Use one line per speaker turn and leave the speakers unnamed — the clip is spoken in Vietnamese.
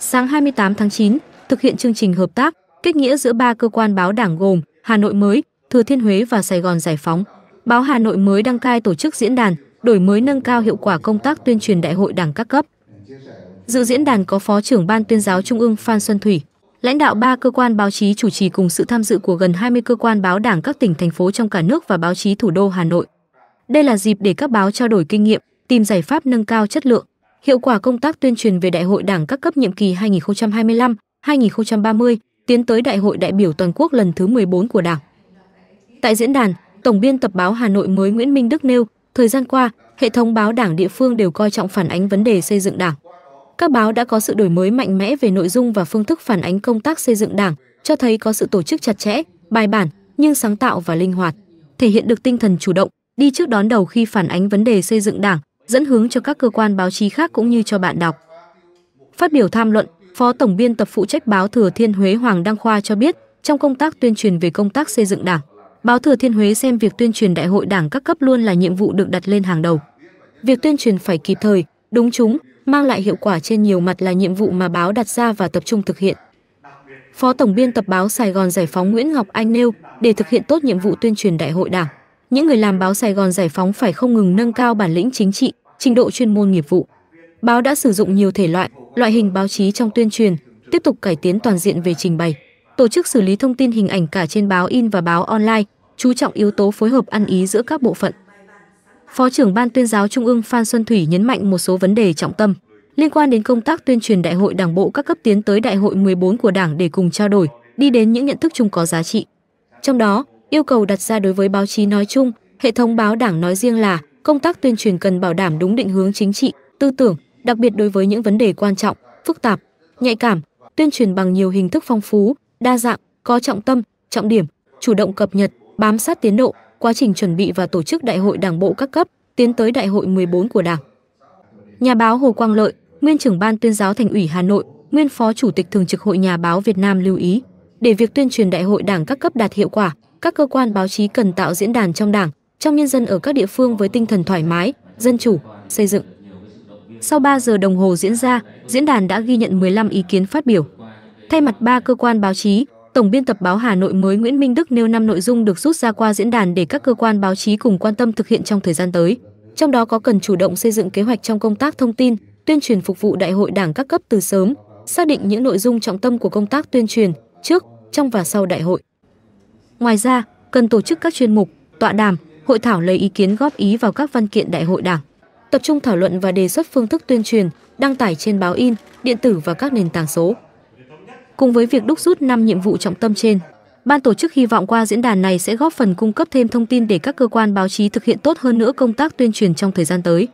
Sáng 28 tháng 9, thực hiện chương trình hợp tác, kết nghĩa giữa ba cơ quan báo đảng gồm Hà Nội mới, Thừa Thiên Huế và Sài Gòn Giải phóng. Báo Hà Nội mới đăng cai tổ chức diễn đàn đổi mới nâng cao hiệu quả công tác tuyên truyền đại hội đảng các cấp. Dự diễn đàn có Phó trưởng Ban tuyên giáo Trung ương Phan Xuân Thủy, lãnh đạo ba cơ quan báo chí chủ trì cùng sự tham dự của gần 20 cơ quan báo đảng các tỉnh thành phố trong cả nước và báo chí thủ đô Hà Nội. Đây là dịp để các báo trao đổi kinh nghiệm, tìm giải pháp nâng cao chất lượng, hiệu quả công tác tuyên truyền về Đại hội Đảng các cấp nhiệm kỳ 2025-2030, tiến tới Đại hội đại biểu toàn quốc lần thứ 14 của Đảng. Tại diễn đàn, Tổng biên tập báo Hà Nội mới Nguyễn Minh Đức nêu, thời gian qua, hệ thống báo đảng địa phương đều coi trọng phản ánh vấn đề xây dựng đảng. Các báo đã có sự đổi mới mạnh mẽ về nội dung và phương thức phản ánh công tác xây dựng đảng, cho thấy có sự tổ chức chặt chẽ, bài bản, nhưng sáng tạo và linh hoạt, thể hiện được tinh thần chủ động, đi trước đón đầu khi phản ánh vấn đề xây dựng đảng, dẫn hướng cho các cơ quan báo chí khác cũng như cho bạn đọc. Phát biểu tham luận, Phó Tổng biên tập phụ trách báo Thừa Thiên Huế Hoàng Đăng Khoa cho biết, trong công tác tuyên truyền về công tác xây dựng Đảng, báo Thừa Thiên Huế xem việc tuyên truyền đại hội Đảng các cấp luôn là nhiệm vụ được đặt lên hàng đầu. Việc tuyên truyền phải kịp thời, đúng chúng, mang lại hiệu quả trên nhiều mặt là nhiệm vụ mà báo đặt ra và tập trung thực hiện. Phó Tổng biên tập báo Sài Gòn Giải phóng Nguyễn Ngọc Anh nêu, để thực hiện tốt nhiệm vụ tuyên truyền đại hội Đảng, những người làm báo Sài Gòn Giải phóng phải không ngừng nâng cao bản lĩnh chính trị, trình độ chuyên môn nghiệp vụ. Báo đã sử dụng nhiều thể loại, loại hình báo chí trong tuyên truyền, tiếp tục cải tiến toàn diện về trình bày, tổ chức xử lý thông tin hình ảnh cả trên báo in và báo online, chú trọng yếu tố phối hợp ăn ý giữa các bộ phận. Phó trưởng Ban tuyên giáo Trung ương Phan Xuân Thủy nhấn mạnh một số vấn đề trọng tâm liên quan đến công tác tuyên truyền đại hội đảng bộ các cấp tiến tới đại hội 14 của đảng để cùng trao đổi, đi đến những nhận thức chung có giá trị. Trong đó, Yêu cầu đặt ra đối với báo chí nói chung, hệ thống báo đảng nói riêng là công tác tuyên truyền cần bảo đảm đúng định hướng chính trị, tư tưởng, đặc biệt đối với những vấn đề quan trọng, phức tạp, nhạy cảm, tuyên truyền bằng nhiều hình thức phong phú, đa dạng, có trọng tâm, trọng điểm, chủ động cập nhật, bám sát tiến độ, quá trình chuẩn bị và tổ chức đại hội đảng bộ các cấp, tiến tới đại hội 14 của Đảng. Nhà báo Hồ Quang Lợi, nguyên trưởng ban tuyên giáo Thành ủy Hà Nội, nguyên phó chủ tịch thường trực Hội Nhà báo Việt Nam lưu ý, để việc tuyên truyền đại hội đảng các cấp đạt hiệu quả, các cơ quan báo chí cần tạo diễn đàn trong đảng, trong nhân dân ở các địa phương với tinh thần thoải mái, dân chủ, xây dựng. Sau 3 giờ đồng hồ diễn ra, diễn đàn đã ghi nhận 15 ý kiến phát biểu. Thay mặt ba cơ quan báo chí, Tổng biên tập báo Hà Nội mới Nguyễn Minh Đức nêu 5 nội dung được rút ra qua diễn đàn để các cơ quan báo chí cùng quan tâm thực hiện trong thời gian tới. Trong đó có cần chủ động xây dựng kế hoạch trong công tác thông tin, tuyên truyền phục vụ đại hội đảng các cấp từ sớm, xác định những nội dung trọng tâm của công tác tuyên truyền trước, trong và sau đại hội. Ngoài ra, cần tổ chức các chuyên mục, tọa đàm, hội thảo lấy ý kiến góp ý vào các văn kiện đại hội Đảng, tập trung thảo luận và đề xuất phương thức tuyên truyền, đăng tải trên báo in, điện tử và các nền tảng số. Cùng với việc đúc rút 5 nhiệm vụ trọng tâm trên, ban tổ chức hy vọng qua diễn đàn này sẽ góp phần cung cấp thêm thông tin để các cơ quan báo chí thực hiện tốt hơn nữa công tác tuyên truyền trong thời gian tới.